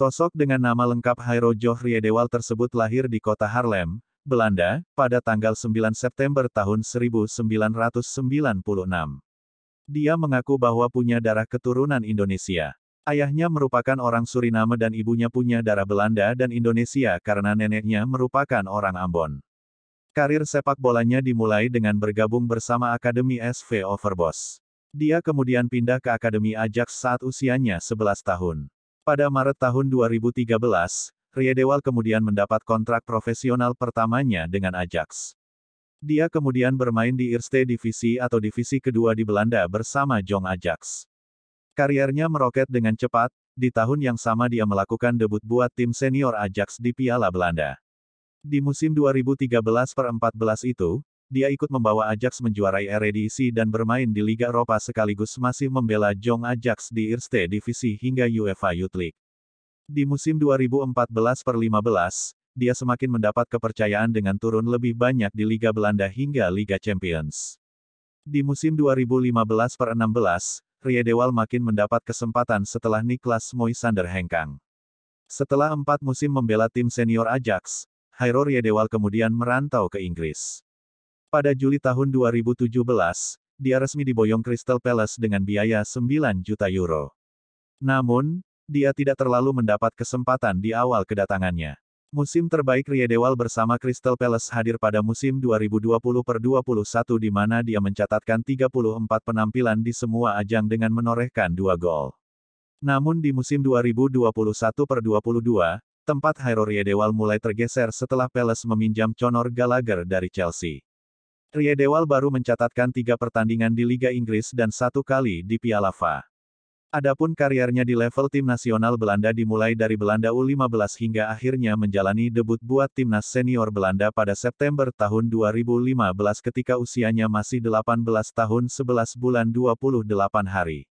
Sosok dengan nama lengkap Hairo Edewal tersebut lahir di kota Harlem, Belanda, pada tanggal 9 September tahun 1996. Dia mengaku bahwa punya darah keturunan Indonesia. Ayahnya merupakan orang Suriname dan ibunya punya darah Belanda dan Indonesia karena neneknya merupakan orang Ambon. Karir sepak bolanya dimulai dengan bergabung bersama Akademi SV Overboss. Dia kemudian pindah ke Akademi Ajax saat usianya 11 tahun. Pada Maret tahun 2013, Riedewal kemudian mendapat kontrak profesional pertamanya dengan Ajax. Dia kemudian bermain di Eerste Divisi atau divisi kedua di Belanda bersama Jong Ajax. Kariernya meroket dengan cepat, di tahun yang sama dia melakukan debut buat tim senior Ajax di Piala Belanda. Di musim 2013-14 itu, dia ikut membawa Ajax menjuarai Eredivisie dan bermain di Liga Eropa sekaligus masih membela Jong Ajax di Eerste Divisi hingga UEFA Youth League. Di musim 2014-15, dia semakin mendapat kepercayaan dengan turun lebih banyak di Liga Belanda hingga Liga Champions. Di musim 2015-16, Dewal makin mendapat kesempatan setelah Niklas Moisander hengkang. Setelah empat musim membela tim senior Ajax, Hairo Dewal kemudian merantau ke Inggris. Pada Juli tahun 2017, dia resmi diboyong Crystal Palace dengan biaya 9 juta euro. Namun, dia tidak terlalu mendapat kesempatan di awal kedatangannya. Musim terbaik Riedewal bersama Crystal Palace hadir pada musim 2020-21 di mana dia mencatatkan 34 penampilan di semua ajang dengan menorehkan dua gol. Namun di musim 2021-22, tempat Jairo Riedewal mulai tergeser setelah Palace meminjam Conor Gallagher dari Chelsea. Riedewal baru mencatatkan tiga pertandingan di Liga Inggris dan satu kali di Piala FA. Adapun kariernya di level tim nasional Belanda dimulai dari Belanda U15 hingga akhirnya menjalani debut buat timnas senior Belanda pada September tahun 2015 ketika usianya masih 18 tahun 11 bulan 28 hari.